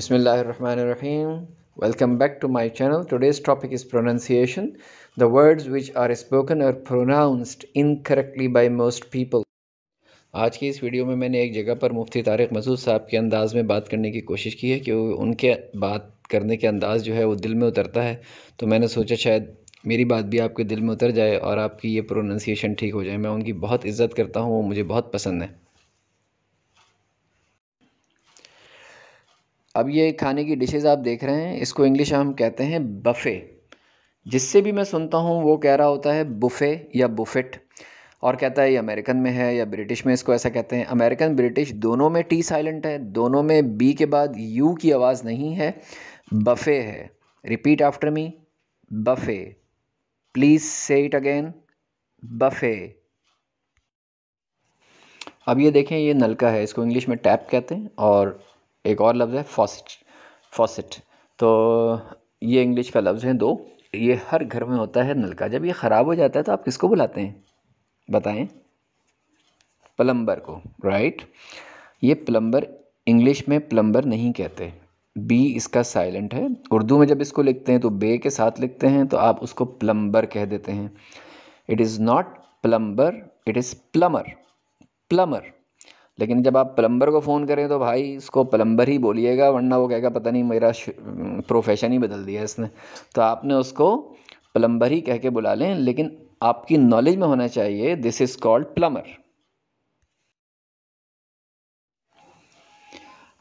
Bismillahirrahmanirrahim. Welcome back to my channel. Today's topic is pronunciation. The words which are spoken or pronounced incorrectly by most people. आज की इस video में मैंने एक जगह पर मुफ्ती तारिक मसूद साहब के अंदाज़ में बात करने की कोशिश की है कि उनके बात करने के अंदाज़ जो है वो दिल में उतरता है तो मैंने सोचा शायद मेरी बात भी आपके दिल में उतर जाए और आपकी ये प्रोनंसिएशन ठीक हो जाए मैं उनकी बहुत इज़्ज़त करता हूँ वो मुझे बहुत पसंद है अब ये खाने की डिशेज़ आप देख रहे हैं इसको इंग्लिश हम कहते हैं बफ़े जिससे भी मैं सुनता हूँ वो कह रहा होता है बुफ़े या बुफेट और कहता है ये अमेरिकन में है या ब्रिटिश में इसको ऐसा कहते हैं अमेरिकन ब्रिटिश दोनों में टी साइलेंट है दोनों में बी के बाद यू की आवाज़ नहीं है बफ़े है repeat after me buffet please say it again buffet अब ये देखें ये नलका है इसको इंग्लिश में टैप कहते हैं और एक और लफ्ज़ है फॉसिट फॉसिट तो ये इंग्लिश का लफ्ज़ है दो ये हर घर में होता है नलका जब ये ख़राब हो जाता है तो आप किसको बुलाते हैं बताएं प्लम्बर को राइट ये प्लम्बर इंग्लिश में प्लम्बर नहीं कहते बी इसका साइलेंट है उर्दू में जब इसको लिखते हैं तो बे के साथ लिखते हैं तो आप उसको प्लम्बर कह देते हैं it is not plumber it is plumber plumber लेकिन जब आप प्लम्बर को फ़ोन करें तो भाई इसको प्लम्बर ही बोलिएगा वरना वो कहेगा पता नहीं मेरा प्रोफेशन ही बदल दिया इसने तो आपने उसको प्लम्बर ही कह के बुला लें लेकिन आपकी नॉलेज में होना चाहिए दिस इज़ कॉल्ड प्लम्बर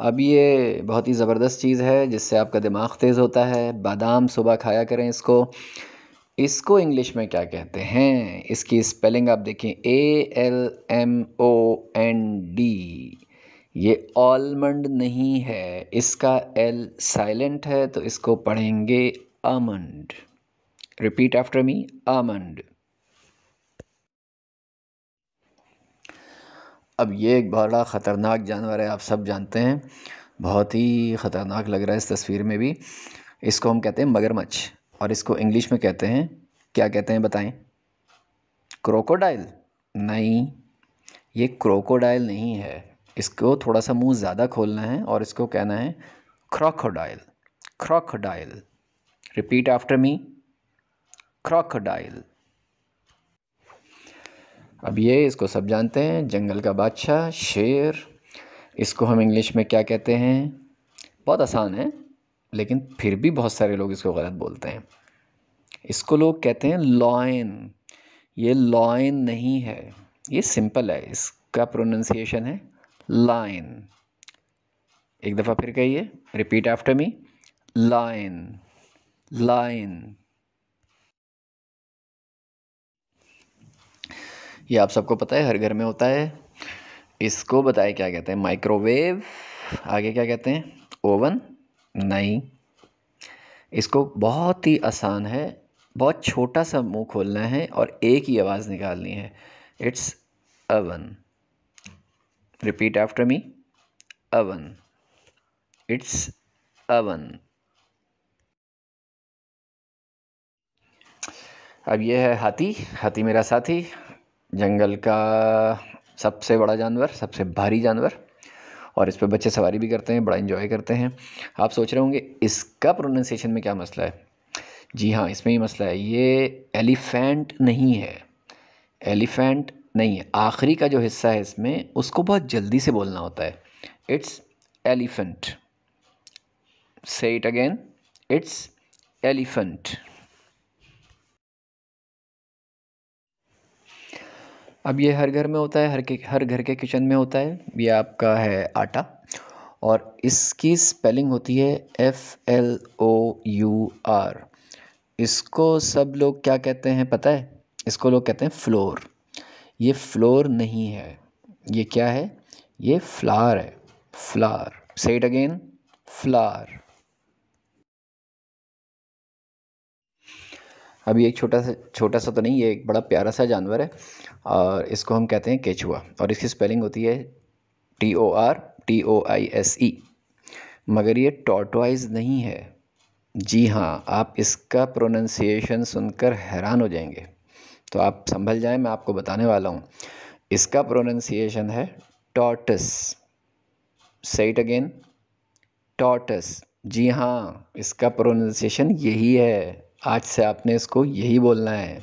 अब ये बहुत ही ज़बरदस्त चीज़ है जिससे आपका दिमाग तेज़ होता है बादाम सुबह खाया करें इसको इसको इंग्लिश में क्या कहते हैं इसकी स्पेलिंग आप देखें A L M O N D ये ऑलमंड नहीं है इसका एल साइलेंट है तो इसको पढ़ेंगे almond repeat after me almond अब ये एक बड़ा ख़तरनाक जानवर है आप सब जानते हैं बहुत ही ख़तरनाक लग रहा है इस तस्वीर में भी इसको हम कहते हैं मगरमच्छ और इसको इंग्लिश में कहते हैं क्या कहते हैं बताएं क्रोकोडाइल नहीं ये क्रोकोडाइल नहीं है इसको थोड़ा सा मुंह ज़्यादा खोलना है और इसको कहना है crocodile crocodile repeat after me crocodile अब ये इसको सब जानते हैं जंगल का बादशाह शेर इसको हम इंग्लिश में क्या कहते हैं बहुत आसान है लेकिन फिर भी बहुत सारे लोग इसको गलत बोलते हैं इसको लोग कहते हैं लॉयन ये लॉयन नहीं है ये सिंपल है इसका प्रोनंसिएशन है लाइन एक दफ़ा फिर कहिए repeat after me lion lion ये आप सबको पता है हर घर में होता है इसको बताए क्या कहते हैं माइक्रोवेव आगे क्या कहते हैं ओवन नहीं इसको बहुत ही आसान है बहुत छोटा सा मुंह खोलना है और एक ही आवाज़ निकालनी है it's oven repeat after me oven it's oven अब यह है हाथी हाथी मेरा साथी जंगल का सबसे बड़ा जानवर सबसे भारी जानवर और इस पर बच्चे सवारी भी करते हैं बड़ा इन्जॉय करते हैं आप सोच रहे होंगे इसका प्रोनाउंसिएशन में क्या मसला है जी हाँ इसमें ही मसला है ये एलिफेंट नहीं है एलिफेंट नहीं है आखिरी का जो हिस्सा है इसमें उसको बहुत जल्दी से बोलना होता है it's elephant say it again it's elephant अब ये हर घर में होता है हर के हर घर के किचन में होता है ये आपका है आटा और इसकी स्पेलिंग होती है F L O U R इसको सब लोग क्या कहते हैं पता है इसको लोग कहते हैं फ्लोर ये फ्लोर नहीं है ये क्या है ये फ्लार है फ्लार सेट अगेन फ्लार अभी एक छोटा सा छोटा सा तो नहीं ये एक बड़ा प्यारा सा जानवर है और इसको हम कहते हैं केचुआ और इसकी स्पेलिंग होती है T O R T O I S E मगर ये टॉटवाइज नहीं है जी हाँ आप इसका प्रोनंसिएशन सुनकर हैरान हो जाएंगे तो आप संभल जाएं मैं आपको बताने वाला हूँ इसका प्रोनंसिएशन है टॉटस सेट अगेन टॉटस जी हाँ इसका प्रोनंसिएशन यही है आज से आपने इसको यही बोलना है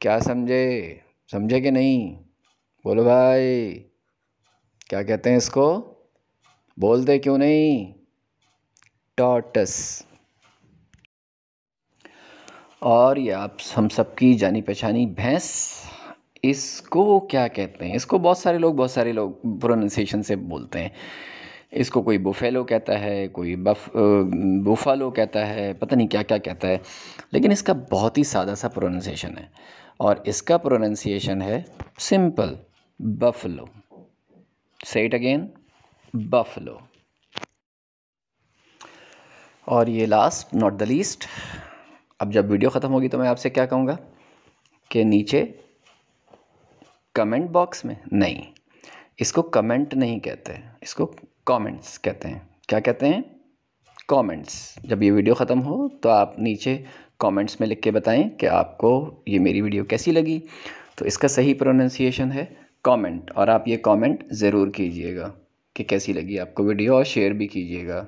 क्या समझे समझे कि नहीं बोलो भाई क्या कहते हैं इसको बोलते क्यों नहीं टॉटस और ये आप हम सबकी जानी पहचानी भैंस इसको क्या कहते हैं इसको बहुत सारे लोग बहुत सारे लोग प्रोनाउंसिएशन से बोलते हैं इसको कोई बुफेलो कहता है कोई बफ बुफालो कहता है पता नहीं क्या क्या कहता है लेकिन इसका बहुत ही सादा सा प्रोनंसिएशन है और इसका प्रोनंसिएशन है simple buffalo say it again buffalo और ये लास्ट नॉट द लीस्ट अब जब वीडियो ख़त्म होगी तो मैं आपसे क्या कहूँगा कि नीचे कमेंट बॉक्स में नहीं इसको कमेंट नहीं कहते इसको कमेंट्स कहते हैं क्या कहते हैं कमेंट्स जब ये वीडियो ख़त्म हो तो आप नीचे कमेंट्स में लिख के बताएं कि आपको ये मेरी वीडियो कैसी लगी तो इसका सही प्रोनंसिएशन है कमेंट और आप ये कमेंट ज़रूर कीजिएगा कि कैसी लगी आपको वीडियो और शेयर भी कीजिएगा